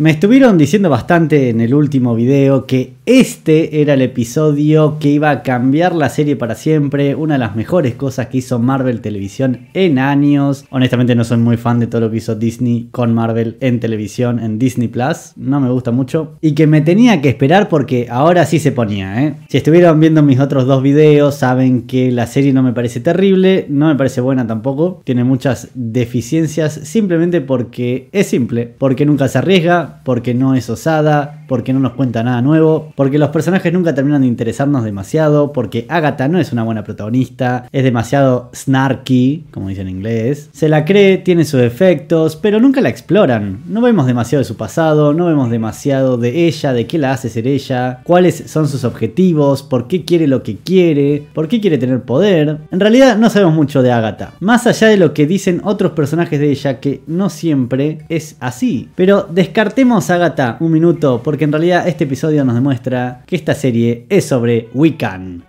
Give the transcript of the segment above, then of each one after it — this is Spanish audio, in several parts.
Me estuvieron diciendo bastante en el último video que este era el episodio que iba a cambiar la serie para siempre, una de las mejores cosas que hizo Marvel Televisión en años. Honestamente no soy muy fan de todo lo que hizo Disney con Marvel en televisión, en Disney Plus, no me gusta mucho. Y que me tenía que esperar porque ahora sí se ponía, ¿eh? Si estuvieron viendo mis otros dos videos saben que la serie no me parece terrible, no me parece buena tampoco, tiene muchas deficiencias simplemente porque es simple, porque nunca se arriesga, porque no es osada, porque no nos cuenta nada nuevo, porque los personajes nunca terminan de interesarnos demasiado, porque Agatha no es una buena protagonista, es demasiado snarky, como dicen en inglés, se la cree, tiene sus defectos, pero nunca la exploran, no vemos demasiado de su pasado, no vemos demasiado de ella, de qué la hace ser ella, cuáles son sus objetivos, por qué quiere lo que quiere, por qué quiere tener poder, en realidad no sabemos mucho de Agatha, más allá de lo que dicen otros personajes de ella que no siempre es así, pero descartemos a Agatha un minuto porque que en realidad este episodio nos demuestra que esta serie es sobre Wiccan.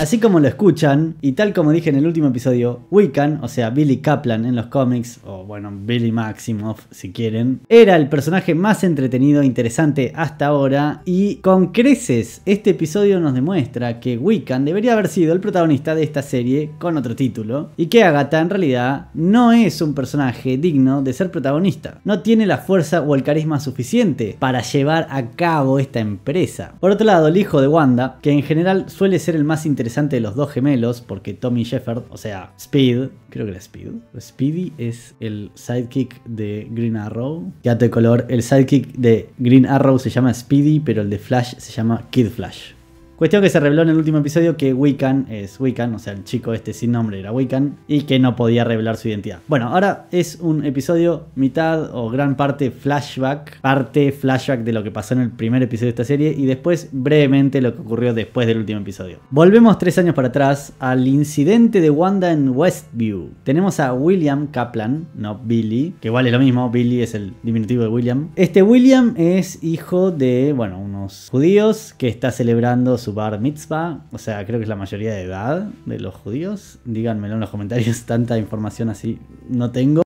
Así como lo escuchan, y tal como dije en el último episodio, Wiccan, o sea, Billy Kaplan en los cómics, o bueno, Billy Maximoff si quieren, era el personaje más entretenido e interesante hasta ahora, y con creces, este episodio nos demuestra que Wiccan debería haber sido el protagonista de esta serie con otro título, y que Agatha en realidad no es un personaje digno de ser protagonista, no tiene la fuerza o el carisma suficiente para llevar a cabo esta empresa. Por otro lado, el hijo de Wanda, que en general suele ser el más interesante, de los dos gemelos, porque Tommy Shepard, o sea, Speed, creo que era Speed. Speedy es el sidekick de Green Arrow. ya de color, el sidekick de Green Arrow se llama Speedy, pero el de Flash se llama Kid Flash. Cuestión que se reveló en el último episodio que Wiccan es Wiccan, o sea, el chico este sin nombre era Wiccan, y que no podía revelar su identidad. Bueno, ahora es un episodio mitad o gran parte flashback, parte flashback de lo que pasó en el primer episodio de esta serie, y después brevemente lo que ocurrió después del último episodio. Volvemos tres años para atrás al incidente de Wanda en Westview. Tenemos a William Kaplan, no Billy, que vale lo mismo, Billy es el diminutivo de William. Este William es hijo de, bueno, unos judíos que está celebrando su bar mitzvah, o sea, creo que es la mayoría de edad de los judíos. Díganmelo en los comentarios, tanta información así no tengo.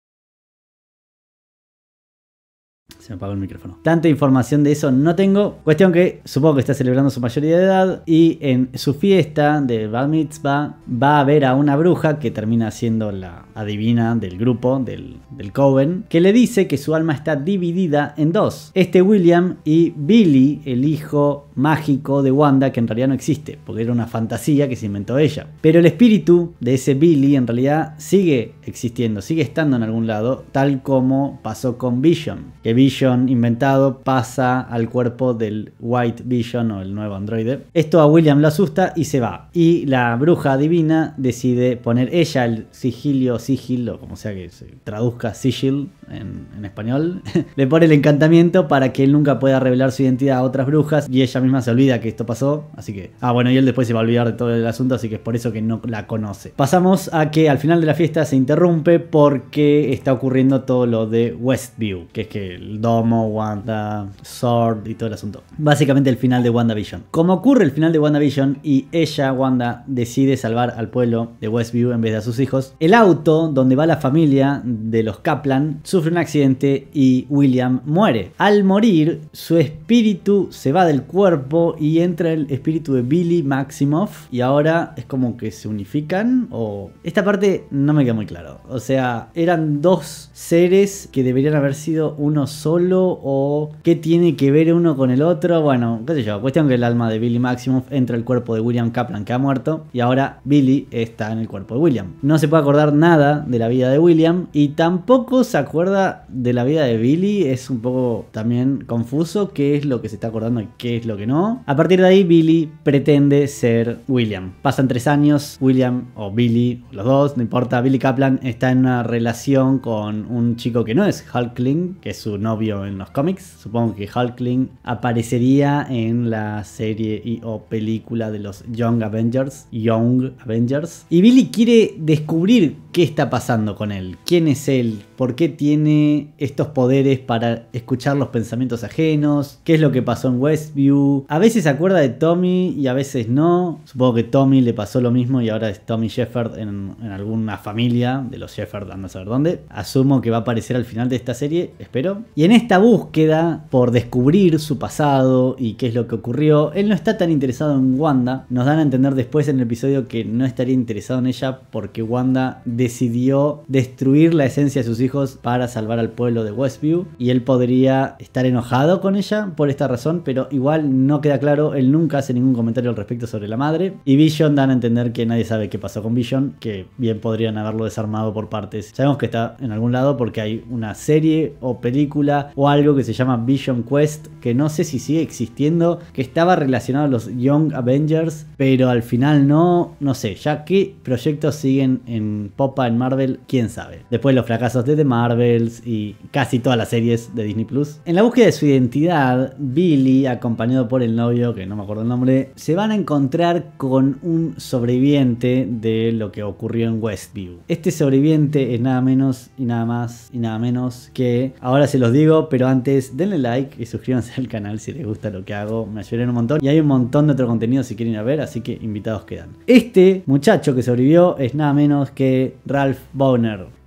Se me apagó el micrófono. Tanta información de eso no tengo. Cuestión que supongo que está celebrando su mayoría de edad y en su fiesta de Bar Mitzvah va a ver a una bruja que termina siendo la adivina del grupo, del, del Coven, que le dice que su alma está dividida en dos. Este William y Billy, el hijo mágico de Wanda, que en realidad no existe, porque era una fantasía que se inventó ella. Pero el espíritu de ese Billy en realidad sigue existiendo, sigue estando en algún lado, tal como pasó con Vision. Que Vision inventado pasa al cuerpo del White Vision o el nuevo androide. Esto a William lo asusta y se va. Y la bruja divina decide poner ella el sigilio, sigil o como sea que se traduzca sigil en, en español. Le pone el encantamiento para que él nunca pueda revelar su identidad a otras brujas y ella misma se olvida que esto pasó. Así que, ah, bueno, y él después se va a olvidar de todo el asunto, así que es por eso que no la conoce. Pasamos a que al final de la fiesta se interrumpe porque está ocurriendo todo lo de Westview, que es que el domo, Wanda, Sword y todo el asunto. Básicamente el final de WandaVision. Como ocurre el final de WandaVision y ella, Wanda, decide salvar al pueblo de Westview en vez de a sus hijos, el auto donde va la familia de los Kaplan sufre un accidente y William muere. Al morir, su espíritu se va del cuerpo y entra el espíritu de Billy Maximoff y ahora es como que se unifican o... Esta parte no me queda muy claro. O sea, eran dos seres que deberían haber sido uno solo o qué tiene que ver uno con el otro. Bueno, qué sé yo, cuestión que el alma de Billy Maximoff entra al cuerpo de William Kaplan que ha muerto y ahora Billy está en el cuerpo de William. No se puede acordar nada de la vida de William y tampoco se acuerda de la vida de Billy. Es un poco también confuso qué es lo que se está acordando y qué es lo que no. A partir de ahí Billy pretende ser William. Pasan tres años, William o Billy, los dos, no importa, Billy Kaplan está en una relación con un chico que no es Hulkling, que es su novio en los cómics. Supongo que Hulkling aparecería en la serie o película de los Young Avengers, Young Avengers. Y Billy quiere descubrir qué está pasando con él, quién es él, por qué tiene estos poderes para escuchar los pensamientos ajenos, qué es lo que pasó en Westview. A veces se acuerda de Tommy y a veces no. Supongo que Tommy le pasó lo mismo y ahora es Tommy Shepherd en, alguna familia de los Shepherd, no a saber dónde. Asumo que va a aparecer al final de esta serie, espero. Y en en esta búsqueda por descubrir su pasado y qué es lo que ocurrió, él no está tan interesado en Wanda. Nos dan a entender después en el episodio que no estaría interesado en ella porque Wanda decidió destruir la esencia de sus hijos para salvar al pueblo de Westview. Y él podría estar enojado con ella por esta razón, pero igual no queda claro. Él nunca hace ningún comentario al respecto sobre la madre. Y Vision dan a entender que nadie sabe qué pasó con Vision, que bien podrían haberlo desarmado por partes. Sabemos que está en algún lado porque hay una serie o película o algo que se llama Vision Quest, que no sé si sigue existiendo, que estaba relacionado a los Young Avengers, pero al final no, no sé, ya qué proyectos siguen en popa en Marvel, quién sabe. Después los fracasos de The Marvels y casi todas las series de Disney Plus. En la búsqueda de su identidad, Billy, acompañado por el novio, que no me acuerdo el nombre, se van a encontrar con un sobreviviente de lo que ocurrió en Westview. Este sobreviviente es nada menos y nada más y nada menos que, ahora se los digo, pero antes denle like y suscríbanse al canal si les gusta lo que hago, me ayudan un montón. Y hay un montón de otro contenido si quieren a ver, así que invitados quedan. Este muchacho que sobrevivió es nada menos que Ralph Bonner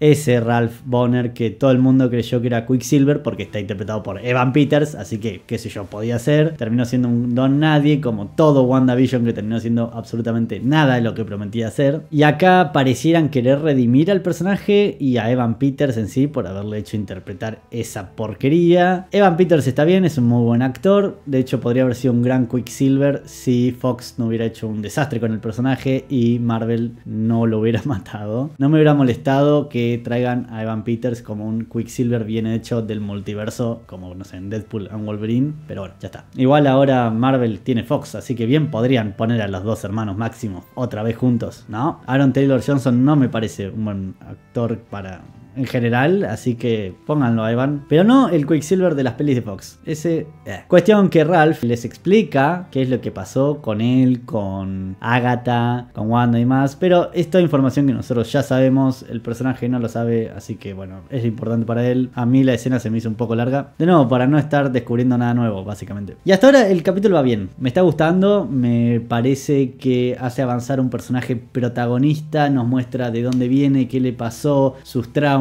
ese Ralph Bonner que todo el mundo creyó que era Quicksilver porque está interpretado por Evan Peters, así que qué sé yo, podía ser. Terminó siendo un don nadie, como todo WandaVision que terminó siendo absolutamente nada de lo que prometía ser. Y acá parecieran querer redimir al personaje y a Evan Peters en sí por haberle hecho interpretar esa porquería. Evan Peters está bien, es un muy buen actor, de hecho podría haber sido un gran Quicksilver si Fox no hubiera hecho un desastre con el personaje y Marvel no lo hubiera matado. No me hubiera molestado que traigan a Evan Peters como un Quicksilver bien hecho del multiverso, como no sé, en Deadpool and Wolverine, pero bueno, ya está. Igual ahora Marvel tiene Fox, así que bien podrían poner a los dos hermanos máximos otra vez juntos, ¿no? Aaron Taylor Johnson no me parece un buen actor para en general, así que pónganlo a Pero no el Quicksilver de las pelis de Fox. Ese. Eh. Cuestión que Ralph les explica qué es lo que pasó con él, con Agatha, con Wanda y más. Pero esta información que nosotros ya sabemos, el personaje no lo sabe, así que bueno, es importante para él. A mí la escena se me hizo un poco larga. De nuevo, para no estar descubriendo nada nuevo, básicamente. Y hasta ahora el capítulo va bien. Me está gustando, me parece que hace avanzar un personaje protagonista, nos muestra de dónde viene, qué le pasó, sus traumas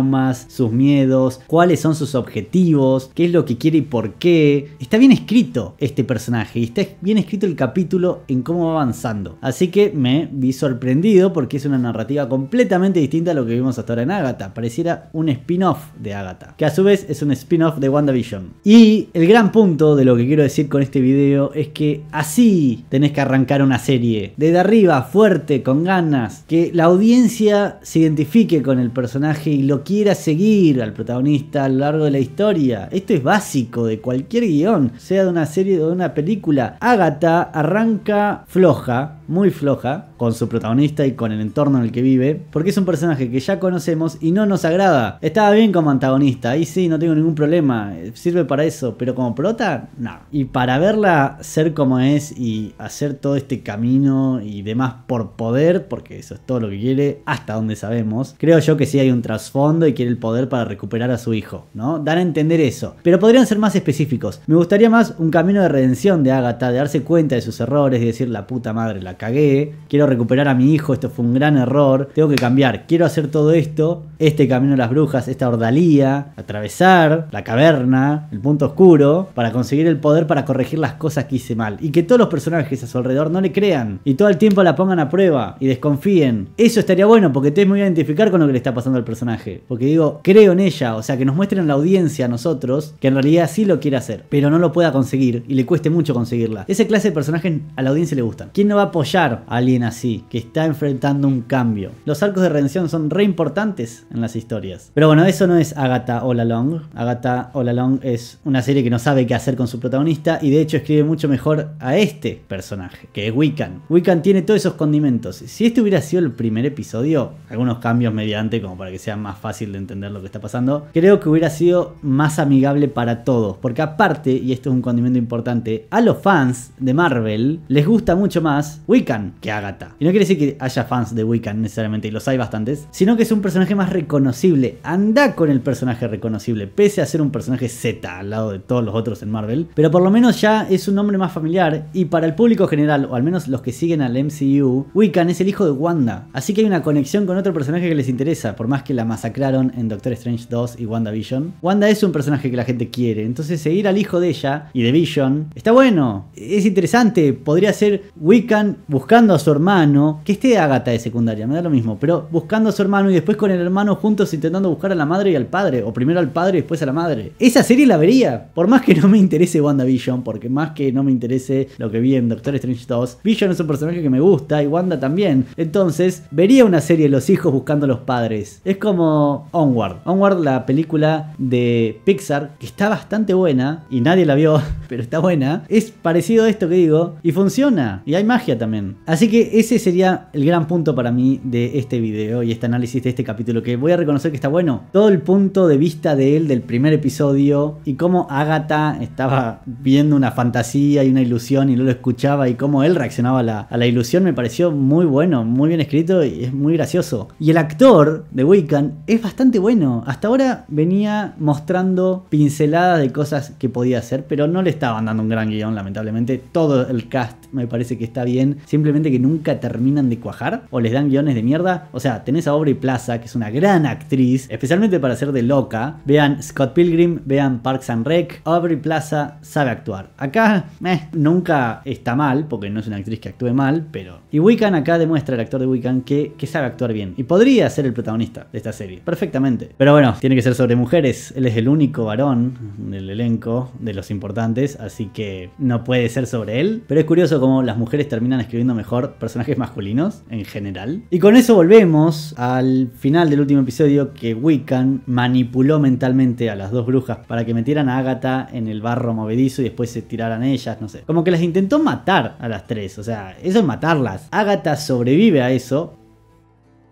sus miedos, cuáles son sus objetivos, qué es lo que quiere y por qué. Está bien escrito este personaje y está bien escrito el capítulo en cómo va avanzando. Así que me vi sorprendido porque es una narrativa completamente distinta a lo que vimos hasta ahora en Agatha. Pareciera un spin-off de Agatha, que a su vez es un spin-off de WandaVision. Y el gran punto de lo que quiero decir con este video es que así tenés que arrancar una serie. Desde arriba, fuerte, con ganas, que la audiencia se identifique con el personaje y lo quiera seguir al protagonista a lo largo de la historia. Esto es básico de cualquier guión, sea de una serie o de una película. Agatha arranca floja, muy floja con su protagonista y con el entorno en el que vive, porque es un personaje que ya conocemos y no nos agrada. Estaba bien como antagonista, ahí sí, no tengo ningún problema, sirve para eso, pero como prota, no. Y para verla ser como es y hacer todo este camino y demás por poder, porque eso es todo lo que quiere, hasta donde sabemos, creo yo que sí hay un trasfondo y quiere el poder para recuperar a su hijo, ¿no? Dar a entender eso. Pero podrían ser más específicos. Me gustaría más un camino de redención de Agatha, de darse cuenta de sus errores y decir la puta madre, la cagué, quiero recuperar a mi hijo, esto fue un gran error, tengo que cambiar, quiero hacer todo esto, este camino de las brujas, esta ordalía, atravesar la caverna, el punto oscuro, para conseguir el poder para corregir las cosas que hice mal. Y que todos los personajes a su alrededor no le crean y todo el tiempo la pongan a prueba y desconfíen. Eso estaría bueno porque te es muy identificar con lo que le está pasando al personaje. Porque digo, creo en ella, o sea, que nos muestren a la audiencia a nosotros que en realidad sí lo quiere hacer, pero no lo pueda conseguir y le cueste mucho conseguirla. ese clase de personaje a la audiencia le gustan. ¿Quién no va a apoyar? a alguien así, que está enfrentando un cambio. Los arcos de redención son re importantes en las historias. Pero bueno, eso no es Agatha All Along. Agatha All Along es una serie que no sabe qué hacer con su protagonista y de hecho escribe mucho mejor a este personaje, que es Wiccan. Wiccan tiene todos esos condimentos. Si este hubiera sido el primer episodio, algunos cambios mediante como para que sea más fácil de entender lo que está pasando, creo que hubiera sido más amigable para todos. Porque aparte, y esto es un condimento importante, a los fans de Marvel les gusta mucho más Wiccan que Agatha. Y no quiere decir que haya fans de Wiccan necesariamente, y los hay bastantes, sino que es un personaje más reconocible. Anda con el personaje reconocible, pese a ser un personaje Z al lado de todos los otros en Marvel. Pero por lo menos ya es un nombre más familiar, y para el público general, o al menos los que siguen al MCU, Wiccan es el hijo de Wanda. Así que hay una conexión con otro personaje que les interesa, por más que la masacraron en Doctor Strange 2 y WandaVision. Wanda es un personaje que la gente quiere, entonces seguir al hijo de ella y de Vision está bueno, es interesante, podría ser Wiccan buscando a su hermano, que esté Agatha de secundaria, me da lo mismo, pero buscando a su hermano y después con el hermano juntos intentando buscar a la madre y al padre, o primero al padre y después a la madre. Esa serie la vería, por más que no me interese WandaVision, porque más que no me interese lo que vi en Doctor Strange 2, Vision es un personaje que me gusta y Wanda también. Entonces, vería una serie de los hijos buscando a los padres. Es como Onward. Onward, la película de Pixar, que está bastante buena y nadie la vio, pero está buena. Es parecido a esto que digo y funciona. Y hay magia también. Así que ese sería el gran punto para mí de este video y este análisis de este capítulo, que voy a reconocer que está bueno. Todo el punto de vista de él del primer episodio y cómo Agatha estaba viendo una fantasía y una ilusión y no lo escuchaba y cómo él reaccionaba a la, a la ilusión me pareció muy bueno, muy bien escrito y es muy gracioso. Y el actor de Wiccan es bastante bueno. Hasta ahora venía mostrando pinceladas de cosas que podía hacer, pero no le estaban dando un gran guión, lamentablemente. Todo el cast me parece que está bien simplemente que nunca terminan de cuajar o les dan guiones de mierda. O sea, tenés a Aubrey Plaza, que es una gran actriz, especialmente para ser de loca. Vean Scott Pilgrim, vean Parks and Rec. Aubrey Plaza sabe actuar. Acá, eh, nunca está mal, porque no es una actriz que actúe mal, pero. Y Wiccan acá demuestra, el actor de Wiccan, que, que sabe actuar bien. Y podría ser el protagonista de esta serie, perfectamente. Pero bueno, tiene que ser sobre mujeres. Él es el único varón del elenco, de los importantes, así que no puede ser sobre él. Pero es curioso cómo las mujeres terminan escribiendo mejor personajes masculinos en general. Y con eso volvemos al final del último episodio que Wiccan manipuló mentalmente a las dos brujas para que metieran a Agatha en el barro movedizo y después se tiraran ellas, no sé. Como que las intentó matar a las tres, o sea, eso es matarlas. Agatha sobrevive a eso,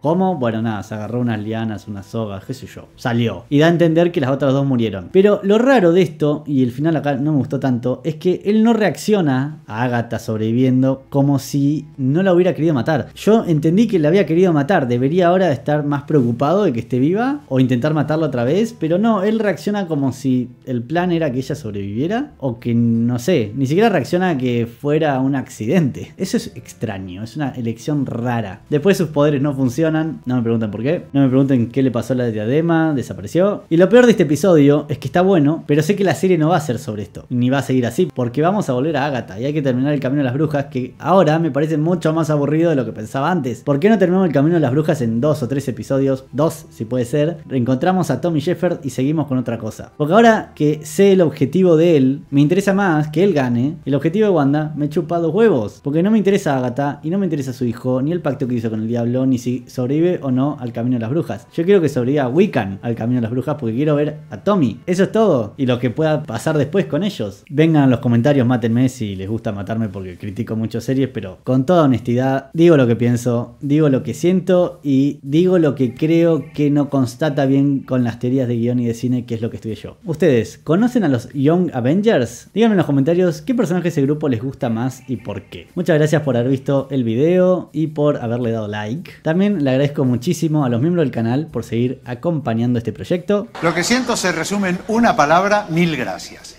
¿Cómo? Bueno, nada, se agarró unas lianas, unas sogas, qué sé yo. Salió. Y da a entender que las otras dos murieron. Pero lo raro de esto, y el final acá no me gustó tanto, es que él no reacciona a Agatha sobreviviendo como si no la hubiera querido matar. Yo entendí que la había querido matar. Debería ahora estar más preocupado de que esté viva o intentar matarla otra vez. Pero no, él reacciona como si el plan era que ella sobreviviera o que no sé, ni siquiera reacciona que fuera un accidente. Eso es extraño, es una elección rara. Después sus poderes no funcionan no me preguntan por qué. No me pregunten qué le pasó a la diadema. Desapareció. Y lo peor de este episodio es que está bueno, pero sé que la serie no va a ser sobre esto. Ni va a seguir así. Porque vamos a volver a Agatha. Y hay que terminar el camino de las brujas. Que ahora me parece mucho más aburrido de lo que pensaba antes. ¿Por qué no terminamos el camino de las brujas en dos o tres episodios? Dos, si puede ser. Reencontramos a Tommy Shepherd y seguimos con otra cosa. Porque ahora que sé el objetivo de él, me interesa más que él gane. El objetivo de Wanda me chupa dos huevos. Porque no me interesa Agatha y no me interesa su hijo, ni el pacto que hizo con el diablo, ni si sobre sobrevive o no al camino de las brujas. Yo creo que sobreviva Wiccan al camino de las brujas porque quiero ver a Tommy. Eso es todo. Y lo que pueda pasar después con ellos. Vengan a los comentarios, mátenme si les gusta matarme porque critico muchas series, pero con toda honestidad digo lo que pienso, digo lo que siento y digo lo que creo que no constata bien con las teorías de guión y de cine, que es lo que estudié yo. ¿Ustedes conocen a los Young Avengers? Díganme en los comentarios qué personaje de ese grupo les gusta más y por qué. Muchas gracias por haber visto el video y por haberle dado like. También la agradezco muchísimo a los miembros del canal por seguir acompañando este proyecto. Lo que siento se resume en una palabra, mil gracias.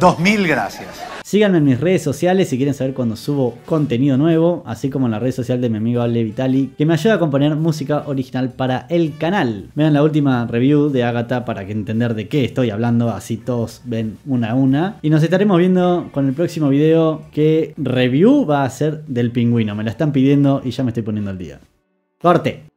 2000 gracias. Síganme en mis redes sociales si quieren saber cuando subo contenido nuevo, así como en la red social de mi amigo Ale Vitali, que me ayuda a componer música original para el canal. Vean la última review de Agatha para que entender de qué estoy hablando, así todos ven una a una. Y nos estaremos viendo con el próximo video que review va a ser del pingüino. Me la están pidiendo y ya me estoy poniendo al día. ¡Corte!